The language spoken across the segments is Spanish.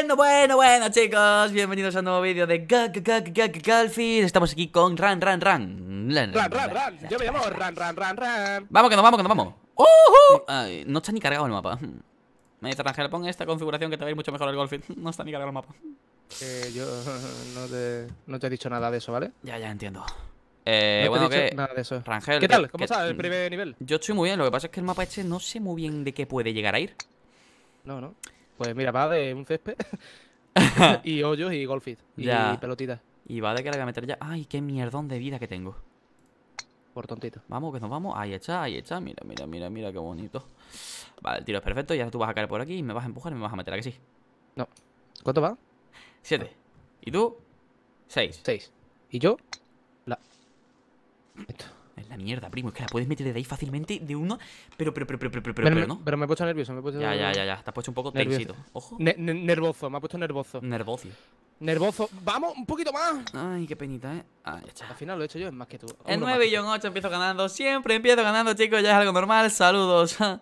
Bueno, bueno, bueno, chicos, bienvenidos a un nuevo vídeo de golfy Estamos aquí con Ran Ran Ran. Ran Ran Ran. Yo me llamo Ran Ran Ran Ran. Vamos que nos vamos, que nos vamos. Uh no está ni cargado el mapa. Me dice Rangel, pon esta configuración que te va a ir mucho mejor el Golfin No está ni cargado el mapa. Eh, yo no te, he dicho nada de eso, ¿vale? Ya, ya entiendo. Eh, no bueno, nada de eso. Rangel, ¿qué tal? ¿Cómo está el mm, primer nivel? Yo estoy muy bien, lo que pasa es que el mapa este no sé muy bien de qué puede llegar a ir. No, no. Pues mira, va de un césped y hoyos y golfit y pelotitas. Y va de que la voy a meter ya. Ay, qué mierdón de vida que tengo. Por tontito. Vamos, que nos vamos. Ahí está, ahí echa, Mira, mira, mira, mira, qué bonito. Vale, el tiro es perfecto. Ya tú vas a caer por aquí y me vas a empujar y me vas a meter, ¿a que sí? No. ¿Cuánto va? Siete. ¿Y tú? Seis. Seis. ¿Y yo? La... Esto la mierda, primo. Es que la puedes meter de ahí fácilmente de uno. Pero, pero, pero, pero, pero, pero, pero, ¿no? Pero me he puesto nervioso, me he puesto Ya, ya, ya, ya. Te has puesto un poco tensito. Ojo. Ne nervoso, me ha puesto nervoso. Nervoso. Nervoso. ¡Vamos! ¡Un poquito más! Ay, qué penita, eh. Ay, ah, está. Al final lo he hecho yo, es más que tú. En 9 y en 8 empiezo ganando. Siempre empiezo ganando, chicos. Ya es algo normal. Saludos. ahí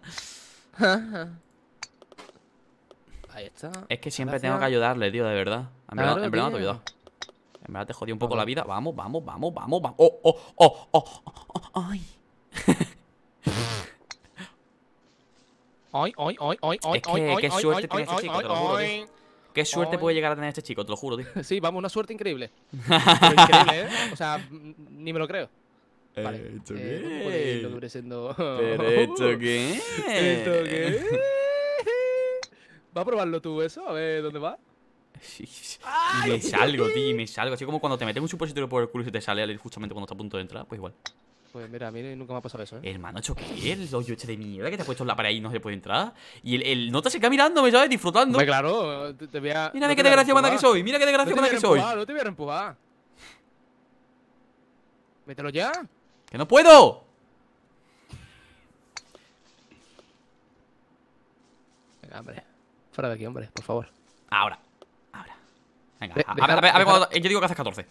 está. Es que siempre tengo que ayudarle, tío, de verdad. En verdad, claro, en verdad me ha te jodí un poco la vida. Vamos, vamos, vamos, vamos, vamos. Oh, oh, oh, oh, oh, ay. oh. Ay, ay, qué suerte tiene este chico, Qué suerte puede llegar a tener este chico, te lo juro, tío. Sí, vamos, una suerte increíble. increíble, ¿eh? O sea, ni me lo creo. Eh, vale. ¿Esto eh, qué? ¿Cómo puede siendo... ¿Pero esto qué? cómo puede pero esto qué? ¿Va a probarlo tú eso? A ver, ¿dónde va? Y me salgo, tío, y me salgo. Así como cuando te meten un supositorio por el culo y se te sale justamente cuando está a punto de entrar, pues igual. Pues mira, a mí nunca me ha pasado eso, ¿eh? Hermano, qué es? Los hecho de mierda que te ha puesto la pared y no se puede entrar. Y el, no nota se queda mirando, ¿me sabes? Disfrutando. Pues claro, te, te voy a... Mira qué desgraciada que soy, mira qué desgraciada que soy. No te voy a reempujar. Mételo ya. ¡Que no puedo! Venga, hombre. Fuera de aquí, hombre, por favor. Ahora. Venga, a, ver, a, ver, a ver, eh, Yo digo que haces 14.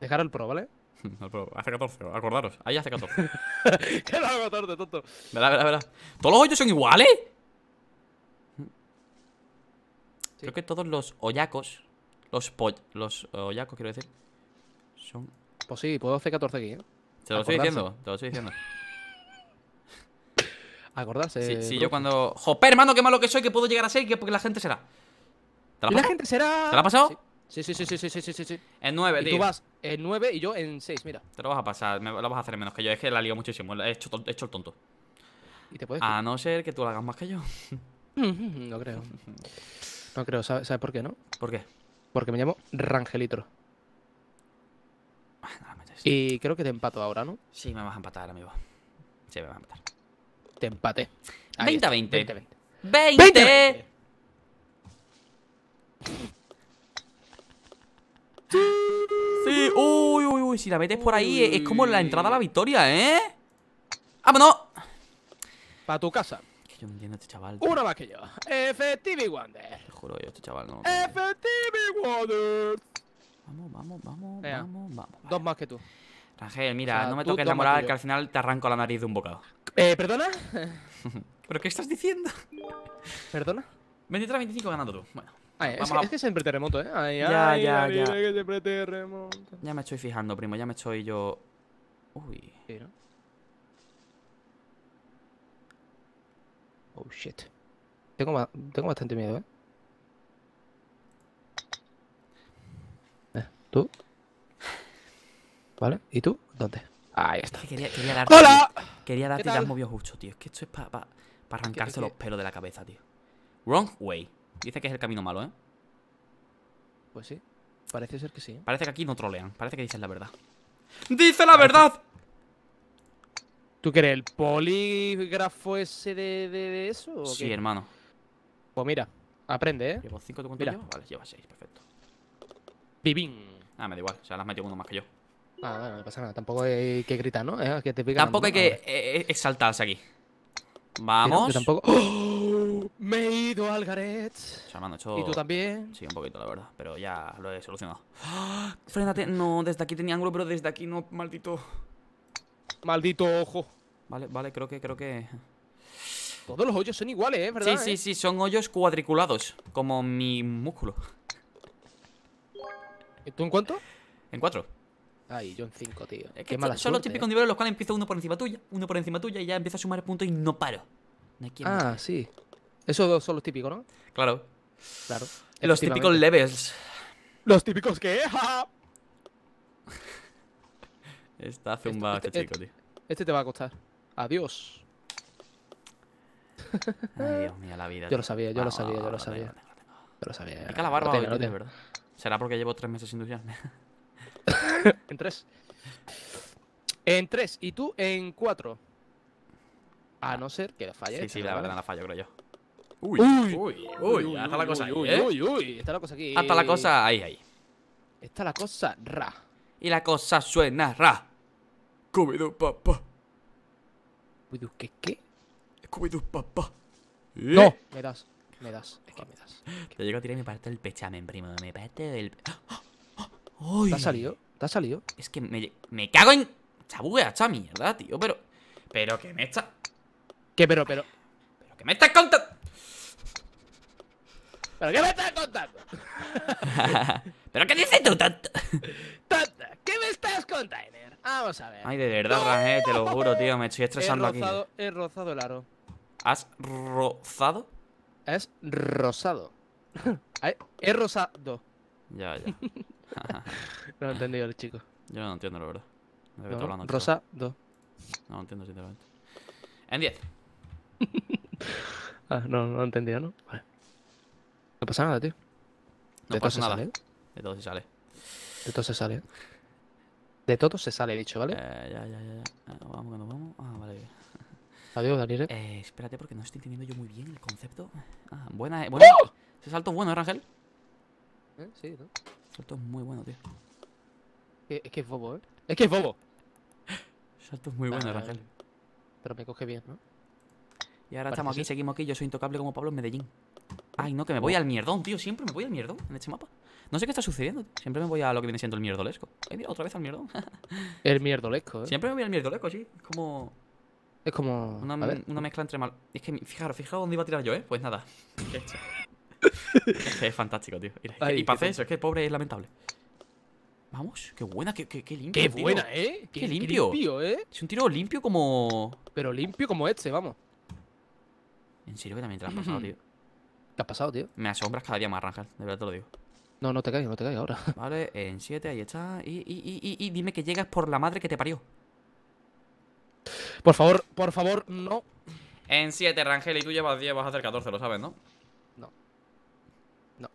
Dejar el pro, ¿vale? El pro, hace 14, acordaros. Ahí hace 14. Queda 14, tonto. Verá, verá, verá. ¿Todos los hoyos son iguales? Creo que todos los hoyacos. Los po Los eh, hoyacos, quiero decir. Son. Pues sí, puedo hacer 14 aquí, ¿eh? Te lo estoy diciendo, te lo estoy diciendo. Acordarse. Sí, sí yo cuando. Joper, hermano, qué malo que soy! Que puedo llegar a ser y que porque la gente será. ¿Te la, gente será. ¿Te la ha pasado? Sí, sí, sí, sí, sí, sí, sí, sí, sí. En 9, Tú vas en 9 y yo en 6, mira. Te lo vas a pasar, me lo vas a hacer menos que yo. Es que la lío muchísimo. He hecho, el tonto. ¿Y te puedes a no ser que tú la hagas más que yo. no creo. No creo, ¿sabes, por qué, no? ¿Por qué? Porque me llamo Rangelitro. Ah, y creo que te empato ahora, ¿no? Sí, me vas a empatar, amigo. Sí, me vas a empatar. Te empaté. 20-20. 20-20. Sí, uy, uy, uy, si la metes por ahí es, como la entrada a la victoria, ¿eh? ¡Vámonos! Para tu casa. yo entiendo a este chaval. Una más que yo. FTV Wonder. Te juro yo, este chaval no. FTV Wonder. Vamos, vamos, vamos, vamos, vamos. Dos más que tú. Rangel, mira, no me toques la moral que al final te arranco la nariz de un bocado. Eh, ¿perdona? ¿Pero qué estás diciendo? ¿Perdona? 23-25 ganando tú. Bueno. Ah, es, que siempre este terremoto, ¿eh? ya, ya, ya. Que siempre terremoto. Ya me estoy fijando, primo. Ya me estoy yo... Uy. Oh, shit. Tengo, tengo bastante miedo, ¿eh? ¿eh? ¿Tú? ¿Vale? ¿Y tú? ¿Dónde? Ahí está. Quería, darte, ¡Hola! Quería darte y te has movido justo, tío. Es que esto es para pa, arrancarse los pelos de la cabeza, tío. Wrong way. Dice que es el camino malo, ¿eh? Pues sí. Parece ser que sí. ¿eh? Parece que aquí no trolean. Parece que dicen la verdad. ¡Dice la verdad! ¿Tú crees el polígrafo ese de, de, eso? ¿o sí, hermano. Pues mira, aprende, ¿eh? Llevo 5 de mira. Vale, lleva 6, perfecto. Bibín. Ah, me da igual, o sea, las metió uno más que yo. Ah, bueno, no pasa nada, tampoco hay que gritar, ¿no? Que te pican Tampoco hay que ah, e, e, exaltarse aquí. Vamos. tampoco. ¡Oh! Me he ido al ¿Y tú también? Sí, un poquito, la verdad. Pero ya lo he solucionado. ¡Ah! No, desde aquí tenía ángulo, pero desde aquí no, maldito. Maldito ojo. Vale, vale, creo que, creo que. Todos los hoyos son iguales, ¿eh? ¿Verdad, sí, sí, eh? sí, son hoyos cuadriculados. Como mi músculo. ¿Y tú en cuánto? En cuatro. Ay, yo en cinco, tío. Es Qué mala son los típicos niveles en los cuales empiezo uno por encima tuya, uno por encima tuya y ya empiezo a sumar puntos y no paro. ah, sí dos son los típicos, ¿no? Claro. Claro. Los típicos levels. Los típicos que. Está este zumbado este, este, chico, este- tío. Este te va a costar. Adiós. Ay, Dios mío, la vida. Yo lo sabía, yo lo sabía, yo lo sabía. Yo lo sabía. Pica la barba, ¿verdad? Será porque llevo tres meses sin ducharme. en tres. En tres. Y tú en cuatro. A no ser que falle. Sí, sí, la verdad, la fallo, creo yo. Uy, uy, uy, uy, hasta la cosa ¡Uy! ¿eh? Uy, uy, está la cosa aquí. Hasta la cosa ahí, ahí. Está la cosa ra. Y la cosa suena ra. Comido papá. qué qué? scooby papá. ¿Eh? No, me das, me das, es que me das. Te llego a tirar y me parte el pechamen, primo. Me parte el. ¡Uy! ¡Ah! ¿Te ha salido? ¿Te ha salido? Es que me, me cago en. Chabuga esta mierda, tío, pero. Pero que me está. Que pero, pero. ¿Qué me estás contando? ¿Pero qué me estás contando? ¿Pero qué dices tú, tonto? ¿qué me estás contando? Vamos a ver. Ay, de verdad, te lo juro, tío. Me estoy estresando aquí. He rozado el aro. ¿Has rozado? Es rosado. he rosado. Ya, ya. no lo he entendido el chico. Yo no entiendo, la verdad. No, hablando, rosado. No lo entiendo, sinceramente. En 10. Ah, no, no lo he entendido, ¿no? Vale. No pasa nada, tío. No de pasa nada. ¿eh? De todo se sale. De todo se sale. ¿eh? De todo se sale, he dicho, ¿vale? Eh, ya, ya, ya. Ah, vamos, que nos vamos. Ah, vale. Adiós, Daniel. Eh, espérate, porque no estoy entendiendo yo muy bien el concepto. Ah, buena, eh, ¡Oh! Ese salto es bueno, ¿eh, Rangel? Eh, sí, ¿no? Salto es muy bueno, tío. Es que es bobo, ¿eh? ¡Es que es bobo! Salto es muy bueno, ah, Rangel. Pero me coge bien, ¿no? Y ahora estamos aquí, seguimos aquí. Yo soy intocable como Pablo en Medellín. Ay, no, que me voy al mierdón, tío. Siempre me voy al mierdón en este mapa. No sé qué está sucediendo. Siempre me voy a lo que viene siendo el mierdolesco. Ay, mira, otra vez al mierdón. el mierdolesco, ¿eh? Siempre me voy al mierdolesco, sí. Es como. Es como. Una, mezcla entre mal. Es que, fijaros, fijaros dónde iba a tirar yo, ¿eh? Pues nada. es fantástico, tío. y para hacer eso, es que el pobre es lamentable. Vamos, qué buena, qué, qué, qué limpio. Qué buena, ¿eh? Qué, limpio. ¿eh? Es un tiro limpio como. Pero limpio como este, vamos. En serio que también te has pasado, tío. Te has pasado, tío. Me asombras cada día más, Rangel, de verdad te lo digo. No, no te caigas, no te caigas ahora. Vale, en 7, ahí está. Y, y, y, y, dime que llegas por la madre que te parió. Por favor, por favor, no. En 7, Rangel, y tú llevas 10, vas a hacer 14, lo sabes, ¿no? No. No.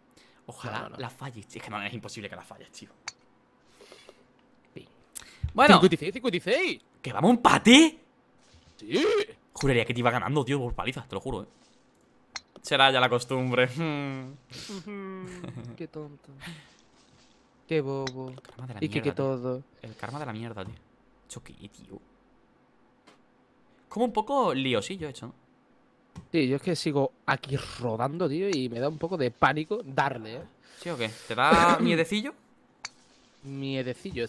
Ojalá no, la falles. Es que no, es imposible que la falles, tío. Bueno. 56, 56. ¿Que vamos a empate? Sí. Juraría que te iba ganando, tío, por paliza, te lo juro, eh. Será ya la costumbre. qué tonto. Qué bobo. Y que, todo. El karma de la mierda, tío. Choque, tío? Como un poco liosillo hecho, ¿no? Sí, yo es que sigo aquí rodando, tío, y me da un poco de pánico darle, ¿eh? ¿Sí o qué? ¿Te da miedecillo? miedecillo.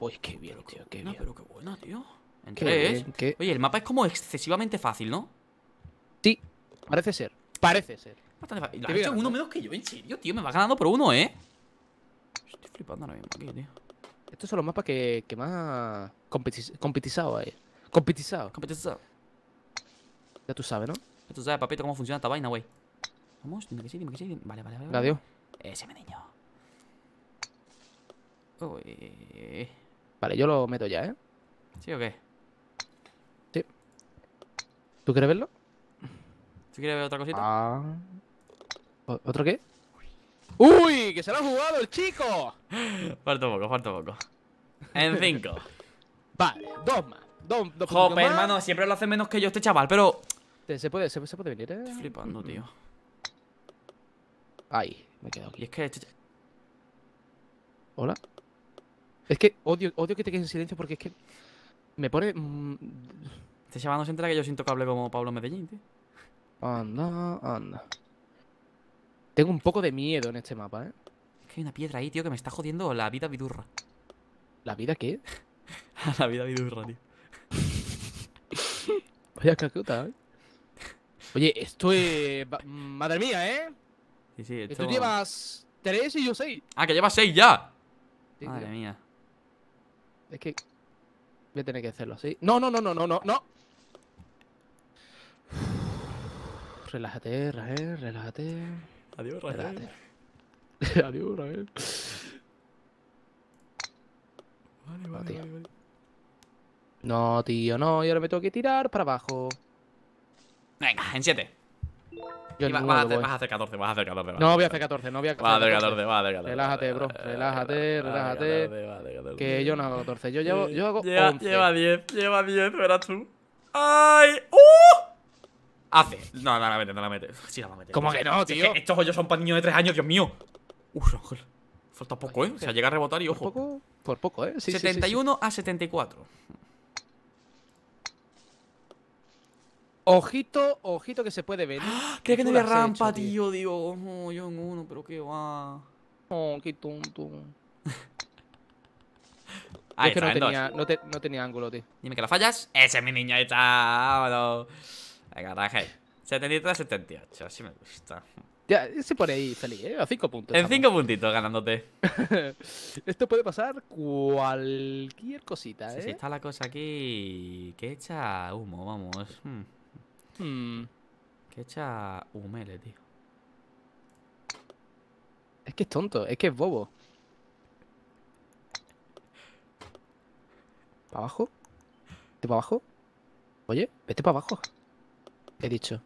Uy, qué bien, tío, qué bien. Pero qué buena, tío qué Oye, el mapa es como excesivamente fácil, ¿no? Sí, parece ser. Parece ser. Bastante fácil. Lo hecho uno menos que yo, en serio, tío. Me vas ganando por uno, ¿eh? Estoy flipando ahora mismo aquí, tío. Estos son los mapas que, más competizados, eh hay. Competizado. Ya tú sabes, ¿no? Ya tú sabes, papito, cómo funciona esta vaina, güey. Vamos, dime que sí, dime que sí. Vale, vale, vale. Adiós. Ese me niño. Uy. Vale, yo lo meto ya, ¿eh? ¿Sí o qué? ¿Tú quieres verlo? ¿Tú quieres ver otra cosita? Ah. ¿Otro qué? ¡Uy! ¡Que se lo ha jugado el chico! Falta poco, falta poco. En cinco. vale, dos más. Dos, dos hermano, siempre lo hace menos que yo este chaval, pero. Se puede, se, puede venir, eh. Estoy flipando, tío. Ay, me quedo aquí. Y es que este Hola. Es que odio, odio que te quedes en silencio porque es que. Me pone. Mm, este chaval no se entera que yo soy intocable como Pablo Medellín, tío. Anda, anda. Tengo un poco de miedo en este mapa, ¿eh? Es que hay una piedra ahí, tío, que me está jodiendo la vida vidurra. ¿La vida qué? la vida vidurra, tío. Vaya cacuta, ¿eh? Oye, esto es... Madre mía, ¿eh? Sí, sí, esto... Tú llevas tres y yo seis. Ah, que llevas seis ya. Madre mía. Es que... Voy a tener que hacerlo así. No, no, no, no, no, no, no. relájate, Rael, relájate. Adiós, Rael. Adiós, Rael. Vale, vale, vale, No, tío, no. Y ahora me tengo que tirar para abajo. Venga, en 7. vas, a hacer, 14, vas a hacer 14. no, voy a hacer 14, no voy a hacer 14. a 14, Relájate, bro. Relájate, relájate. que yo no hago 14, yo, llevo, yo hago lleva, 11. Lleva 10, lleva 10, verás tú. ¡Ay! ¡Uh! hace. No, no la mete, no la mete Sí, la va a ¿Cómo que no, tío? estos hoyos son para niños de 3 años, Dios mío. Uf, Ángel. Falta poco, ¿eh? O sea, llega a rebotar y ojo. Por poco, ¿eh? 71 a 74. Ojito, ojito que se puede ver. ¡Ah! Creo que no había rampa, tío, digo. yo en uno, pero qué va. Oh, qué tonto. Ahí es que no tenía, no, tenía, ángulo, tío. Dime que la fallas. Ese es mi niño, ahí está. Vámonos. Venga, Rajay. 73-78, así me gusta. Ya, se pone ahí feliz, ¿eh? A 5 puntos. En cinco puntitos ganándote. Esto puede pasar cualquier cosita, ¿eh? Si está la cosa aquí que echa humo, vamos. Hmm. Hmm. Que echa humele, tío. Es que es tonto, es que es bobo. ¿Para abajo? ¿Este para abajo? Oye, vete para abajo. He dicho.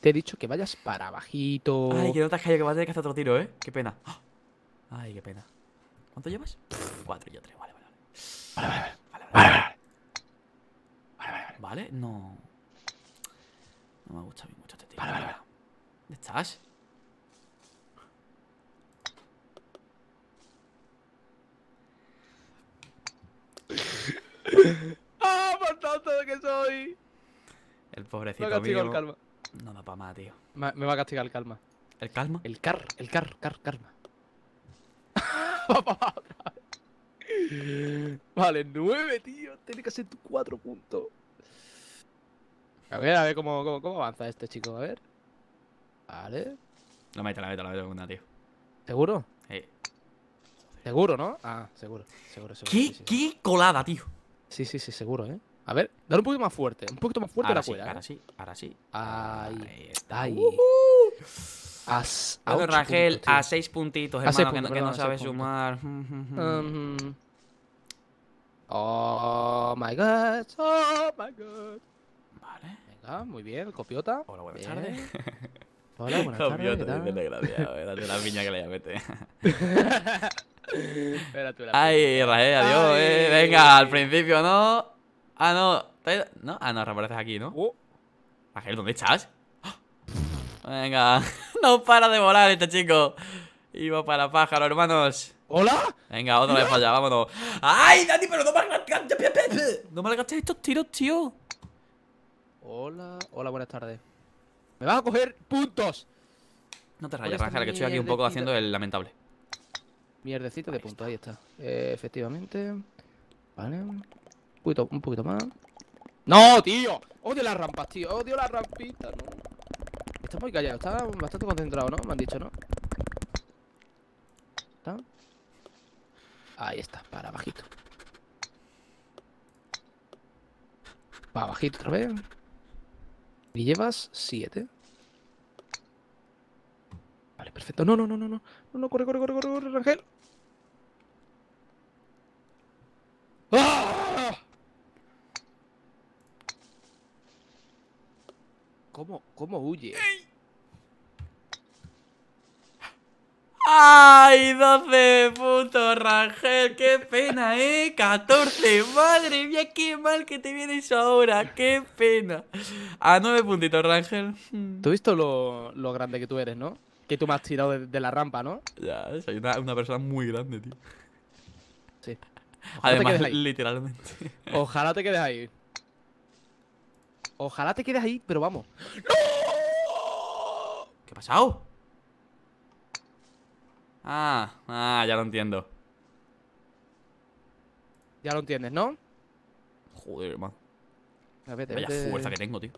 Te he dicho que vayas para bajito. Ay, que no te has caído, que vas a tener que hacer otro tiro, ¿eh? Qué pena. Ay, qué pena. ¿Cuánto llevas? Cuatro y yo tres, vale, vale. Vale, vale, vale. Vale, vale. Vale, vale. Vale, no. No me gusta mucho este tiro. Vale, vale, vale. ¿Dónde ¿Estás? Pobrecito me ha el calma. No da pa' más, tío. Me, va a castigar el calma. ¿El calma? El car, el car, car, karma. vale, 9, tío. Tiene que ser tu 4 puntos. A ver, a ver cómo, cómo, avanza este chico. A ver. Vale. No mete, la meta, la meta una, tío. ¿Seguro? Sí. Seguro, ¿no? Ah, seguro. seguro, seguro ¿Qué, qué colada, tío. Sí, sí, sí, seguro, ¿eh? A ver, dale un poquito más fuerte. Un poquito más fuerte ahora sí, Ahora ¿eh? sí, ahora sí. Ahí, está. Ahí. a, ver, Rangel, a seis puntitos, hermano, que, no, no sabe sumar. oh my god. Oh my god. Vale. Venga, muy bien, copiota. Hola, buenas tardes. Hola, buenas tardes. Copiota, dice desgraciado. Eh, de la piña que le llamete. Ay, Rangel, adiós. Eh. Venga, al principio no. Ah, no. ¿No? Ah, no, reapareces aquí, ¿no? A oh. Ángel, ¿dónde estás? ¡Ah! Venga, no para de volar este chico. Iba para pájaro, hermanos. ¿Hola? Venga, otro ¿Hola? falla, vámonos. ¡Ay, Dani, pero no me No me gastes estos tiros, tío. Hola, hola, buenas tardes. ¡Me vas a coger puntos! No te rayes, Ángel, que estoy aquí un poco haciendo el lamentable. Mierdecito de puntos, ahí está. Eh, efectivamente. Vale un poquito más. ¡No, tío! Odio las rampas, tío. Odio las rampitas, Está muy callado, está bastante concentrado, ¿no? Me han dicho, ¿no? Ahí está, para bajito. Para bajito otra vez. Y llevas 7. Vale, perfecto. No, no, no, no, no. No, corre, corre, corre, corre, corre, Rangel. ¿Cómo, huye? ¡Ay, 12 puntos, Rangel! ¡Qué pena, eh! ¡14! ¡Madre mía, qué mal que te vienes ahora! ¡Qué pena! A 9 puntitos, Rangel. Hmm. Tú has visto lo, grande que tú eres, ¿no? Que tú me has tirado de, la rampa, ¿no? Ya, soy una, persona muy grande, tío. Sí. Además, literalmente. Ojalá te quedes ahí. Ojalá te quedes ahí, pero vamos. ¿Qué ha pasado? Ah, ah, ya lo entiendo. Ya lo entiendes, ¿no? Joder, man. Vaya fuerza que tengo, tío.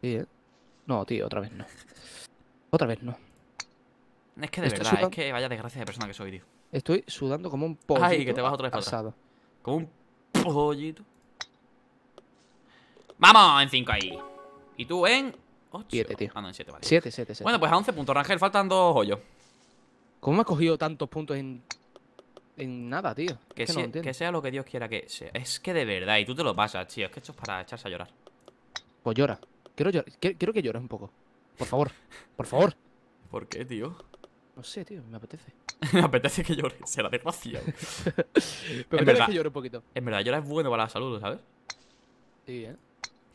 Sí, ¿eh? No, tío, otra vez no. Otra vez no. Es que de verdad, es que vaya desgracia de persona que soy, tío. Estoy sudando como un pollito. Ay, que te vas otra vez para Como un pollito. Vamos en 5 ahí. Y tú en 8. 7, tío. Ah, no, en 7, vale. 7, 7, 7. Bueno, pues a 11 puntos, Rangel. Faltan dos hoyos. ¿Cómo me has cogido tantos puntos en, en nada, tío? Que, sea, lo que Dios quiera que sea. Es que de verdad, y tú te lo pasas, tío. Es que esto es para echarse a llorar. Pues llora. Quiero, llorar. Quiero, que llores un poco. Por favor. Por favor. ¿Por qué, tío? No sé, tío. Me apetece. me apetece que llore. Será desgraciado. Pero Es verdad, que llore un poquito. En verdad, llorar es bueno para la salud, ¿sabes? Sí, ¿eh?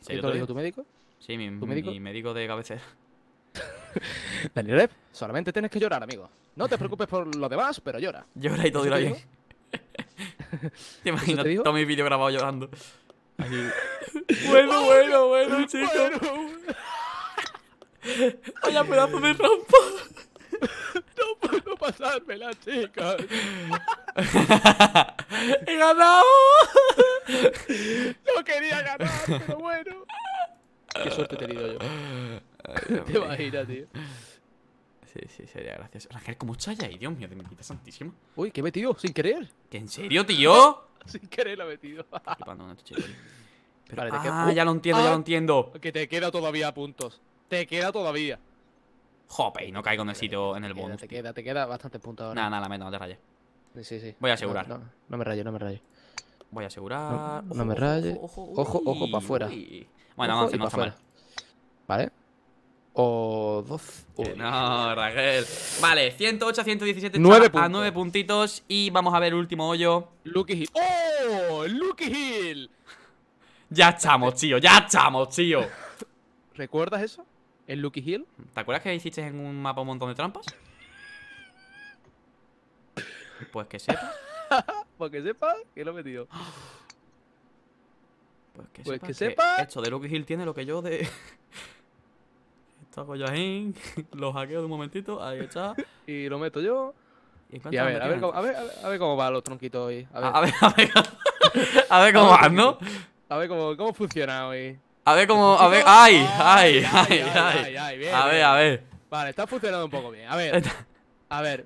¿Y ¿Te lo dijo tu médico? Sí, mi, médico? de cabecera. Daniel solamente tienes que llorar, amigo. No te preocupes por lo demás, pero llora. Llora y todo irá bien. ¿Te imaginas todo mi vídeo grabado llorando? bueno, bueno, bueno, chicos. Bueno. Vaya pedazo de rampa. no puedo pasármela, chicos. ¡He ganado! No quería ganar, pero bueno. Qué suerte he tenido yo. va Te imaginas, tío. Sí, sí, sería gracias. Rangel, ¿cómo estás ahí? Dios mío, de mi vida santísima. Uy, qué he metido, sin querer. ¿Qué en serio, tío? sin querer la he metido. Pero, vale, ah, ya lo entiendo, ya lo ah, entiendo. Que te queda todavía puntos. Te queda todavía. Jope, y no caigo en el sitio, en el bonus. Te queda, te queda, bastante puntos ahora. Nada, nada, la no te rayes. Sí, sí, sí. Voy a asegurar. No, no me rayes, no me rayes. Voy a asegurar. No, me raye. Ojo, ojo, ojo, para afuera. Bueno, avance, no está Vale. O 12. Eh, no, Raquel. Vale, 108 117 9 a 9 puntitos. Y vamos a ver el último hoyo. Lucky Hill. ¡Oh! ¡Lucky Hill! Ya estamos, tío. Ya estamos, tío. ¿Recuerdas eso? ¿El Lucky Hill? ¿Te acuerdas que hiciste en un mapa un montón de trampas? Pues que sepas. para que sepa que lo he metido. Pues, pues que, sepa, Esto de lo que Gil tiene lo que yo de. yo ahí. lo hackeo de un momentito, ahí está. y lo meto yo. Y, a, ver, a, ver cómo, a, ver, a, ver, cómo van los tronquitos hoy. A ver, a ver, a ver, cómo van, ¿no? A ver cómo, cómo funciona hoy. A ver cómo. A ver. ¡Ay! ¡Ay! ¡Ay! ¡Ay! a ver, a ver. Vale, está funcionando un poco bien. A ver. A ver,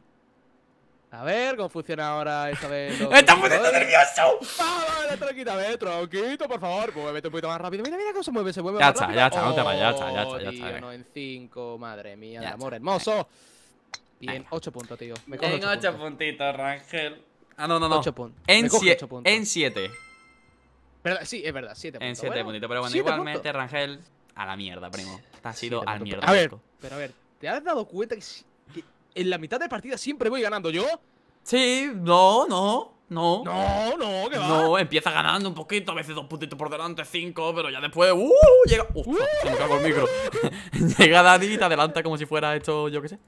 a ver, ¿cómo funciona ahora esta vez? ¡Está poniendo nervioso! Ah, vale, tranquila, a ver, tranquilo, por favor. Muévete un poquito más rápido. Mira, mira cómo se mueve, se mueve. Ya está, ya está, no te vayas, ya está, ya oh, está. Ya está, en 5, madre mía, de amor hermoso. Bien, 8 puntos, tío. Me en 8 puntitos, Rangel. Ah, no, no, no. 8 puntos. En 7. En Sí, es verdad, 7 puntos. En 7 bueno, puntitos, pero bueno, igualmente, Rangel, a la mierda, primo. Te has sido al mierda. A ver, pero a ver, ¿te has dado cuenta que en la mitad de partida siempre voy ganando yo. Sí, no, no. No. No, no, que va. No, empieza ganando un poquito, a veces dos puntitos por delante, cinco, pero ya después. ¡Uh! Llega. ¡Uf! se me cago el micro. llega Daddy y te adelanta como si fuera hecho, yo qué sé.